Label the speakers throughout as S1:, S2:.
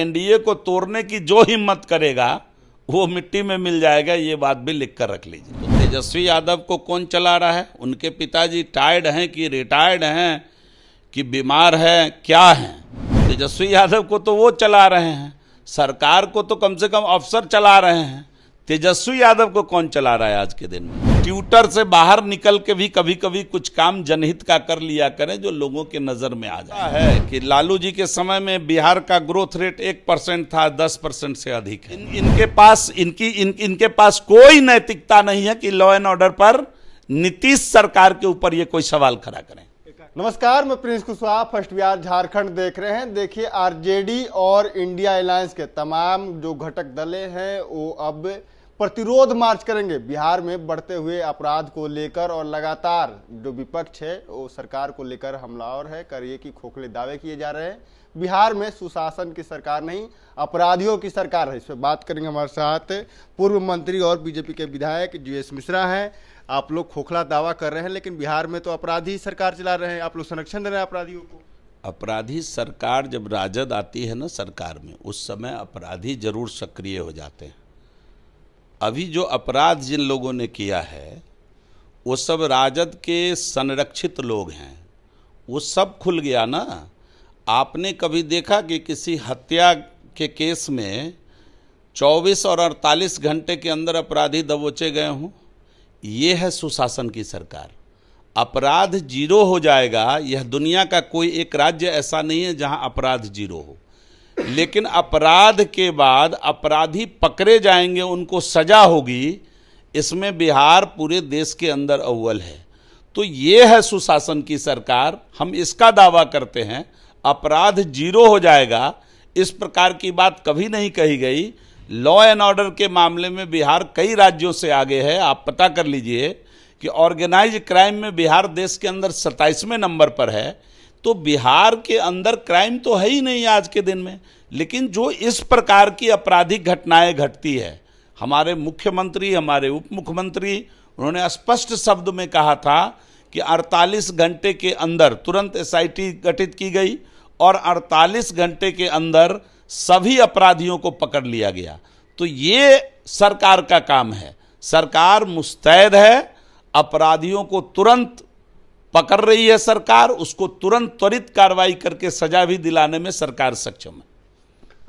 S1: NDA को तोड़ने की जो हिम्मत करेगा वो मिट्टी में मिल जाएगा ये बात भी लिख कर रख लीजिए तो तेजस्वी यादव को कौन चला रहा है उनके पिताजी टायर्ड हैं कि रिटायर्ड हैं कि बीमार हैं क्या हैं तेजस्वी यादव को तो वो चला रहे हैं सरकार को तो कम से कम अफसर चला रहे हैं तेजस्वी यादव को कौन चला रहा है आज के दिन में ट्यूटर से बाहर निकल के भी कभी कभी कुछ काम जनहित का कर लिया करें जो लोगों के नज़र में आ जाए है कि लालू जी के समय में बिहार का ग्रोथ रेट एक परसेंट था दस परसेंट से अधिक है इन, इनके पास इनकी इन, इनके पास कोई नैतिकता नहीं है कि लॉ एंड ऑर्डर पर नीतीश सरकार के ऊपर ये कोई सवाल खड़ा करें
S2: नमस्कार मैं प्रिंस कुशवाहा फर्स्ट बिहार झारखंड देख रहे हैं देखिए आरजेडी और इंडिया अलायंस के तमाम जो घटक दले हैं वो अब प्रतिरोध मार्च करेंगे बिहार में बढ़ते हुए अपराध को लेकर और लगातार जो विपक्ष है वो सरकार को लेकर हमलावर है करिए कि खोखले दावे किए जा रहे हैं बिहार में सुशासन की सरकार नहीं अपराधियों की सरकार है इस पर बात करेंगे हमारे साथ पूर्व मंत्री और बीजेपी के विधायक जी मिश्रा हैं आप लोग खोखला दावा कर रहे हैं लेकिन बिहार में तो अपराधी सरकार चला रहे हैं आप लोग संरक्षण दे रहे हैं अपराधियों को
S1: अपराधी सरकार जब राजद आती है ना सरकार में उस समय अपराधी जरूर सक्रिय हो जाते हैं अभी जो अपराध जिन लोगों ने किया है वो सब राजद के संरक्षित लोग हैं वो सब खुल गया ना आपने कभी देखा कि किसी हत्या के केस में 24 और 48 घंटे के अंदर अपराधी दबोचे गए हों ये है सुशासन की सरकार अपराध जीरो हो जाएगा यह दुनिया का कोई एक राज्य ऐसा नहीं है जहां अपराध जीरो हो लेकिन अपराध के बाद अपराधी पकड़े जाएंगे उनको सजा होगी इसमें बिहार पूरे देश के अंदर अव्वल है तो ये है सुशासन की सरकार हम इसका दावा करते हैं अपराध जीरो हो जाएगा इस प्रकार की बात कभी नहीं कही गई लॉ एंड ऑर्डर के मामले में बिहार कई राज्यों से आगे है आप पता कर लीजिए कि ऑर्गेनाइज क्राइम में बिहार देश के अंदर सत्ताईसवें नंबर पर है तो बिहार के अंदर क्राइम तो है ही नहीं आज के दिन में लेकिन जो इस प्रकार की आपराधिक घटनाएं घटती है हमारे मुख्यमंत्री हमारे उप मुख्यमंत्री उन्होंने स्पष्ट शब्द में कहा था कि 48 घंटे के अंदर तुरंत एसआईटी गठित की गई और 48 घंटे के अंदर सभी अपराधियों को पकड़ लिया गया तो ये सरकार का काम है सरकार मुस्तैद है अपराधियों को तुरंत पकड़ रही है सरकार उसको तुरंत त्वरित कार्रवाई करके सजा भी दिलाने में सरकार सक्षम है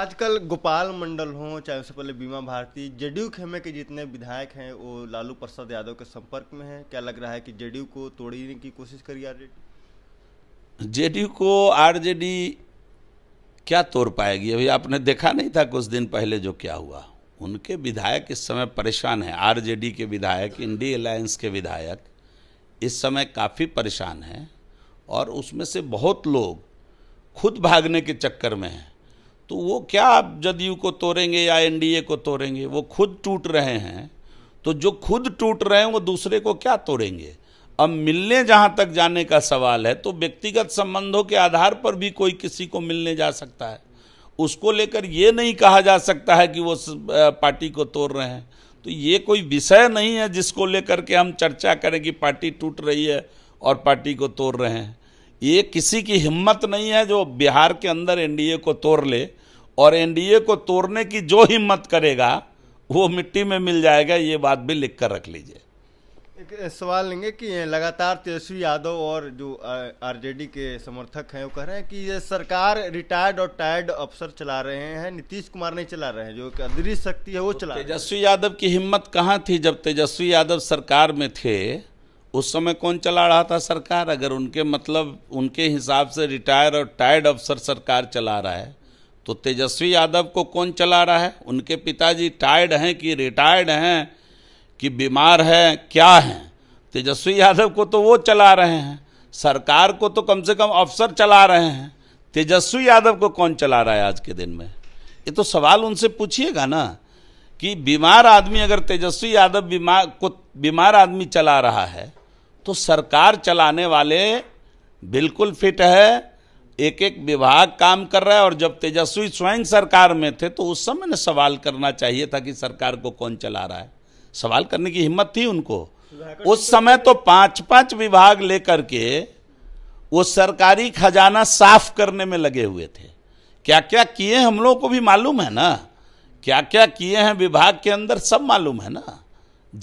S2: आजकल गोपाल मंडल हो चाहे उससे पहले बीमा भारती जेडीयू खेमे के जितने विधायक हैं वो लालू प्रसाद यादव के संपर्क में हैं क्या लग रहा है कि जेडीयू को तोड़ने की कोशिश करी आरजेडी
S1: जेडीयू को आरजेडी क्या तोड़ पाएगी अभी आपने देखा नहीं था कुछ दिन पहले जो क्या हुआ उनके विधायक इस समय परेशान है आरजेडी के विधायक इंडी अलायंस के विधायक इस समय काफ़ी परेशान हैं और उसमें से बहुत लोग खुद भागने के चक्कर में हैं तो वो क्या आप जदयू को तोड़ेंगे या एनडीए को तोड़ेंगे वो खुद टूट रहे हैं तो जो खुद टूट रहे हैं वो दूसरे को क्या तोड़ेंगे अब मिलने जहाँ तक जाने का सवाल है तो व्यक्तिगत संबंधों के आधार पर भी कोई किसी को मिलने जा सकता है उसको लेकर ये नहीं कहा जा सकता है कि वो पार्टी को तोड़ रहे हैं तो ये कोई विषय नहीं है जिसको लेकर के हम चर्चा करें कि पार्टी टूट रही है और पार्टी को तोड़ रहे हैं ये किसी की हिम्मत नहीं है जो बिहार के अंदर एनडीए को तोड़ ले और एनडीए को तोड़ने की जो हिम्मत करेगा वो मिट्टी में मिल जाएगा ये बात भी लिख कर रख लीजिए
S2: सवाल लेंगे कि लगातार तेजस्वी यादव और जो आरजेडी के समर्थक हैं वो कह रहे हैं कि ये सरकार रिटायर्ड और टायर्ड अफसर चला रहे हैं नीतीश कुमार नहीं चला रहे हैं जो अदृश्य शक्ति है वो तो चला तेजस्वी
S1: यादव की हिम्मत कहाँ थी जब तेजस्वी यादव सरकार में थे उस समय कौन चला रहा था सरकार अगर उनके मतलब उनके हिसाब से रिटायर और टायर्ड अफसर सरकार चला रहा है तो तेजस्वी यादव को कौन चला रहा है उनके पिताजी टायर्ड हैं कि रिटायर्ड हैं कि बीमार है क्या है तेजस्वी यादव को तो वो चला रहे हैं सरकार को तो कम से कम अफसर चला रहे हैं तेजस्वी यादव को कौन चला रहा है आज के दिन में ये तो सवाल उनसे पूछिएगा ना कि बीमार आदमी अगर तेजस्वी यादव बीमार को बीमार आदमी चला रहा है तो सरकार चलाने वाले बिल्कुल फिट है एक एक विभाग काम कर रहा है और जब तेजस्वी स्वयं सरकार में थे तो उस समय ने सवाल करना चाहिए था कि सरकार को कौन चला रहा है सवाल करने की हिम्मत थी उनको उस समय तो पांच पांच विभाग लेकर के वो सरकारी खजाना साफ करने में लगे हुए थे क्या क्या किए हम लोगों को भी मालूम है ना क्या क्या किए हैं विभाग के अंदर सब मालूम है ना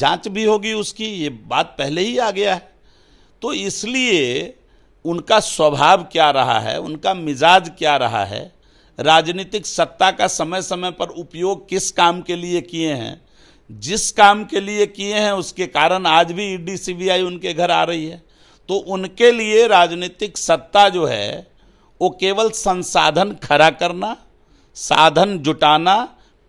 S1: जांच भी होगी उसकी ये बात पहले ही आ गया है तो इसलिए उनका स्वभाव क्या रहा है उनका मिजाज क्या रहा है राजनीतिक सत्ता का समय समय पर उपयोग किस काम के लिए किए हैं जिस काम के लिए किए हैं उसके कारण आज भी ईडी सीबीआई उनके घर आ रही है तो उनके लिए राजनीतिक सत्ता जो है वो केवल संसाधन खड़ा करना साधन जुटाना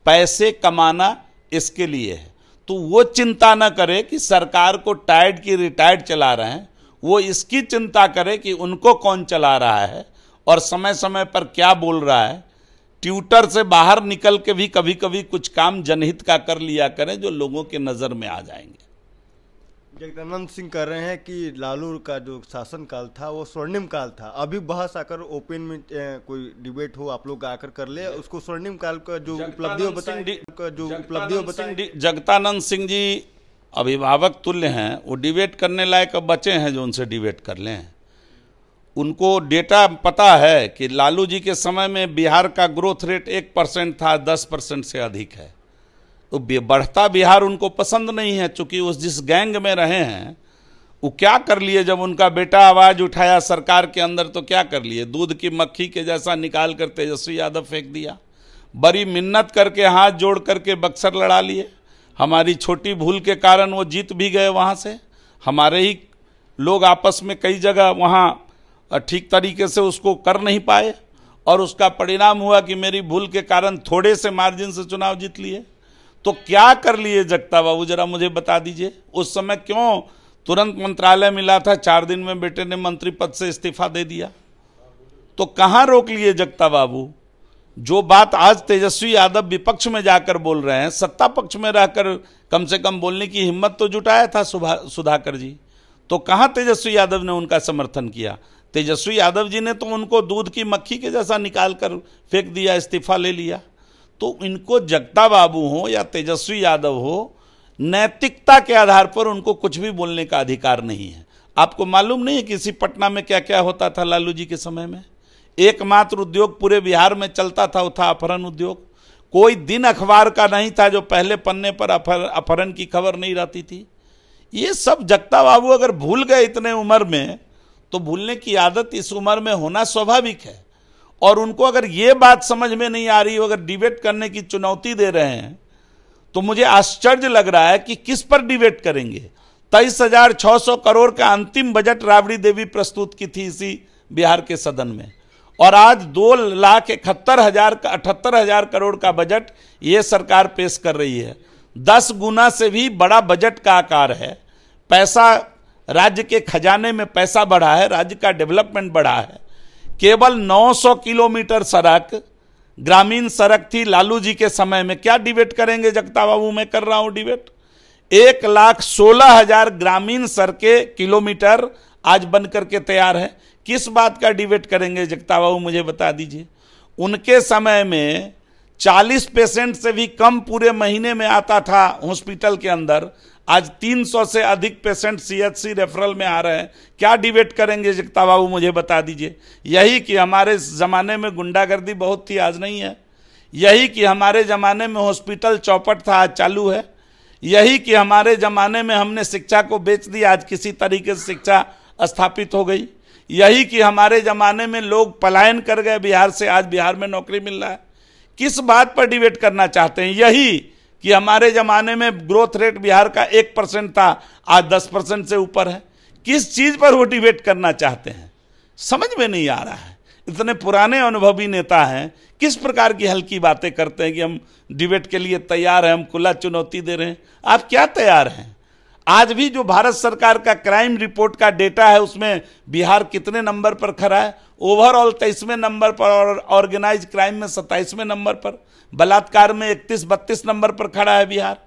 S1: पैसे कमाना इसके लिए है तो वो चिंता न करे कि सरकार को टायर्ड की रिटायर्ड चला रहे हैं वो इसकी चिंता करे कि उनको कौन चला रहा है और समय समय पर क्या बोल रहा है ट्यूटर से बाहर निकल के भी कभी कभी कुछ काम जनहित का कर लिया करें जो लोगों के नज़र में आ जाएंगे
S2: जगदानंद सिंह कह रहे हैं कि लालू का जो शासन काल था वो स्वर्णिम काल था अभी बहस आकर ओपन में कोई डिबेट हो आप लोग आकर कर ले उसको स्वर्णिम काल का जो उपलब्धियों
S1: का जो उपलब्धियों जगतानंद सिंह जी अभिभावक तुल्य हैं वो डिबेट करने लायक बचे हैं जो उनसे डिबेट कर लें उनको डेटा पता है कि लालू जी के समय में बिहार का ग्रोथ रेट एक परसेंट था दस परसेंट से अधिक है तो बढ़ता बिहार उनको पसंद नहीं है चूंकि उस जिस गैंग में रहे हैं वो क्या कर लिए जब उनका बेटा आवाज़ उठाया सरकार के अंदर तो क्या कर लिए दूध की मक्खी के जैसा निकाल कर तेजस्वी यादव फेंक दिया बड़ी मिन्नत करके हाथ जोड़ करके बक्सर लड़ा लिए हमारी छोटी भूल के कारण वो जीत भी गए वहाँ से हमारे ही लोग आपस में कई जगह वहाँ ठीक तरीके से उसको कर नहीं पाए और उसका परिणाम हुआ कि मेरी भूल के कारण थोड़े से मार्जिन से चुनाव जीत लिए तो क्या कर लिए जगता बाबू जरा मुझे बता दीजिए उस समय क्यों तुरंत मंत्रालय मिला था चार दिन में बेटे ने मंत्री पद से इस्तीफा दे दिया तो कहाँ रोक लिए जगता बाबू जो बात आज तेजस्वी यादव विपक्ष में जाकर बोल रहे हैं सत्ता पक्ष में रहकर कम से कम बोलने की हिम्मत तो जुटाया था सुधाकर जी तो कहाँ तेजस्वी यादव ने उनका समर्थन किया तेजस्वी यादव जी ने तो उनको दूध की मक्खी के जैसा निकाल कर फेंक दिया इस्तीफा ले लिया तो इनको जगता बाबू हो या तेजस्वी यादव हो नैतिकता के आधार पर उनको कुछ भी बोलने का अधिकार नहीं है आपको मालूम नहीं है कि इसी पटना में क्या क्या होता था लालू जी के समय में एकमात्र उद्योग पूरे बिहार में चलता था वो था अपहरण उद्योग कोई दिन अखबार का नहीं था जो पहले पन्ने पर अपहरण की खबर नहीं रहती थी ये सब जगता बाबू अगर भूल गए इतने उम्र में तो भूलने की आदत इस उम्र में होना स्वाभाविक है और उनको अगर ये बात समझ में नहीं आ रही हो अगर डिबेट करने की चुनौती दे रहे हैं तो मुझे आश्चर्य लग रहा है कि किस पर डिबेट करेंगे तेईस हजार छः सौ करोड़ का अंतिम बजट राबड़ी देवी प्रस्तुत की थी इसी बिहार के सदन में और आज दो लाख इकहत्तर हजार का अठहत्तर हजार करोड़ का बजट ये सरकार पेश कर रही है दस गुना से भी बड़ा बजट का आकार है पैसा राज्य के खजाने में पैसा बढ़ा है राज्य का डेवलपमेंट बढ़ा है केवल 900 किलोमीटर सड़क ग्रामीण सड़क थी लालू जी के समय में क्या डिबेट करेंगे जगता बाबू मैं कर रहा हूं डिबेट एक लाख सोलह हजार ग्रामीण सड़कें किलोमीटर आज बन करके तैयार है किस बात का डिबेट करेंगे जगता बाबू मुझे बता दीजिए उनके समय में 40 पेशेंट से भी कम पूरे महीने में आता था हॉस्पिटल के अंदर आज 300 से अधिक पेशेंट सीएचसी रेफरल में आ रहे हैं क्या डिबेट करेंगे जगता बाबू मुझे बता दीजिए यही कि हमारे ज़माने में गुंडागर्दी बहुत थी आज नहीं है यही कि हमारे ज़माने में हॉस्पिटल चौपट था आज चालू है यही कि हमारे ज़माने में हमने शिक्षा को बेच दिया आज किसी तरीके से शिक्षा स्थापित हो गई यही कि हमारे ज़माने में लोग पलायन कर गए बिहार से आज बिहार में नौकरी मिल रहा है किस बात पर डिबेट करना चाहते हैं यही कि हमारे ज़माने में ग्रोथ रेट बिहार का एक परसेंट था आज दस परसेंट से ऊपर है किस चीज़ पर वो डिबेट करना चाहते हैं समझ में नहीं आ रहा है इतने पुराने अनुभवी नेता हैं किस प्रकार की हल्की बातें करते हैं कि हम डिबेट के लिए तैयार हैं हम खुला चुनौती दे रहे हैं आप क्या तैयार हैं आज भी जो भारत सरकार का क्राइम रिपोर्ट का डेटा है उसमें बिहार कितने नंबर पर खड़ा है ओवरऑल तेईसवें नंबर पर और ऑर्गेनाइज क्राइम में सत्ताईसवें नंबर पर बलात्कार में इकतीस बत्तीस नंबर पर खड़ा है बिहार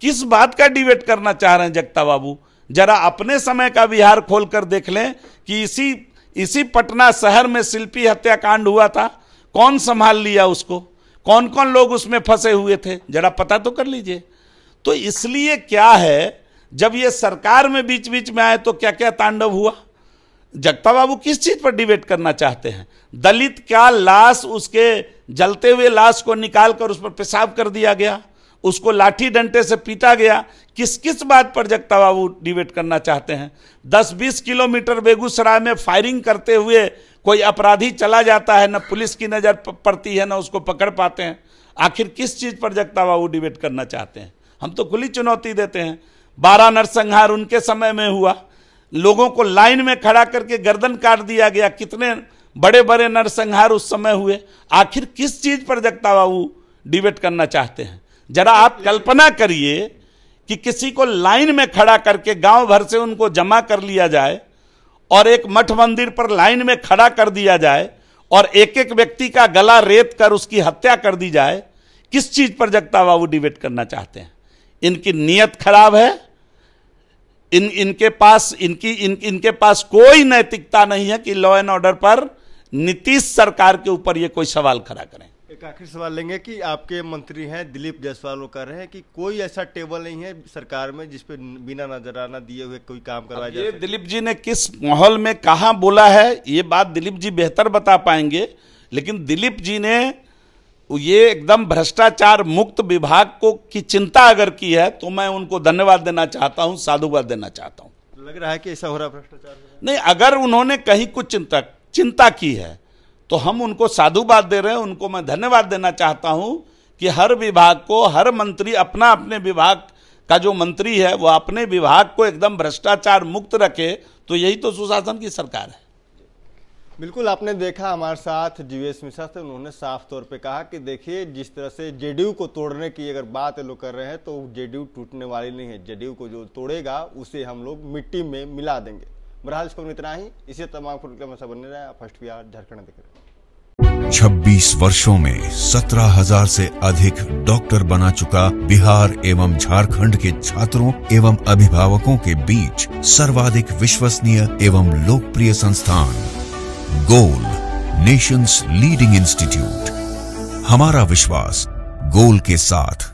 S1: किस बात का डिबेट करना चाह रहे हैं जगता बाबू जरा अपने समय का बिहार खोल कर देख लें कि इसी इसी पटना शहर में शिल्पी हत्याकांड हुआ था कौन संभाल लिया उसको कौन कौन लोग उसमें फंसे हुए थे जरा पता तो कर लीजिए तो इसलिए क्या है जब ये सरकार में बीच बीच में आए तो क्या क्या तांडव हुआ जगता बाबू किस चीज पर डिबेट करना चाहते हैं दलित क्या लाश उसके जलते हुए लाश को निकालकर उस पर पेशाब कर दिया गया उसको लाठी डंटे से पीटा गया किस किस बात पर जगता बाबू डिबेट करना चाहते हैं 10-20 किलोमीटर बेगूसराय में फायरिंग करते हुए कोई अपराधी चला जाता है न पुलिस की नज़र पड़ती है न उसको पकड़ पाते हैं आखिर किस चीज़ पर जगता बाबू डिबेट करना चाहते हैं हम तो खुली चुनौती देते हैं बारह नरसंहार उनके समय में हुआ लोगों को लाइन में खड़ा करके गर्दन काट दिया गया कितने बड़े बड़े नरसंहार उस समय हुए आखिर किस चीज पर जगता बाबू डिबेट करना चाहते हैं जरा आप कल्पना करिए कि किसी को लाइन में खड़ा करके गांव भर से उनको जमा कर लिया जाए और एक मठ मंदिर पर लाइन में खड़ा कर दिया जाए और एक एक व्यक्ति का गला रेत कर उसकी हत्या कर दी जाए किस चीज पर जगता बाबू डिबेट करना चाहते हैं इनकी नीयत खराब है इन इनके पास इनकी इन इनके पास कोई नैतिकता नहीं है कि लॉ एंड ऑर्डर पर नीतीश सरकार के ऊपर ये कोई सवाल खड़ा करें
S2: एक आखिरी सवाल लेंगे कि आपके मंत्री हैं दिलीप जायसवाल वो कह रहे हैं कि कोई ऐसा टेबल नहीं है सरकार में जिसपे
S1: बिना नजराना दिए हुए कोई काम करवाया जाए दिलीप जी ने किस माहौल में कहा बोला है ये बात दिलीप जी बेहतर बता पाएंगे लेकिन दिलीप जी ने ये एकदम भ्रष्टाचार मुक्त विभाग को की चिंता अगर की है तो मैं उनको धन्यवाद देना चाहता हूँ साधुवाद देना चाहता
S2: हूँ लग रहा है कि ऐसा हो रहा भ्रष्टाचार
S1: नहीं अगर उन्होंने कहीं कुछ चिंता चिंता की है तो हम उनको साधुवाद दे रहे हैं उनको मैं धन्यवाद देना चाहता हूँ कि हर विभाग को हर मंत्री अपना अपने विभाग का जो मंत्री है वो अपने विभाग को एकदम भ्रष्टाचार मुक्त रखे तो यही तो सुशासन की सरकार है
S2: बिल्कुल आपने देखा हमारे साथ एस मिश्रा थे उन्होंने साफ तौर पे कहा कि देखिए जिस तरह से जेडीयू को तोड़ने की अगर बात लोग कर रहे हैं तो जेडीयू टूटने वाली नहीं है जेडीयू को जो तोड़ेगा उसे हम लोग मिट्टी में मिला देंगे बहरहाल इस खबर मतलब इतना ही इसे तमाम प्रोग्राम से बने रहे फर्स्ट बिहार झारखंड देख रहे छब्बीस वर्षो में सत्रह हजार से अधिक डॉक्टर बना चुका बिहार एवं झारखंड के छात्रों एवं अभिभावकों के बीच सर्वाधिक विश्वसनीय एवं लोकप्रिय संस्थान गोल नेशंस लीडिंग इंस्टीट्यूट हमारा विश्वास गोल के साथ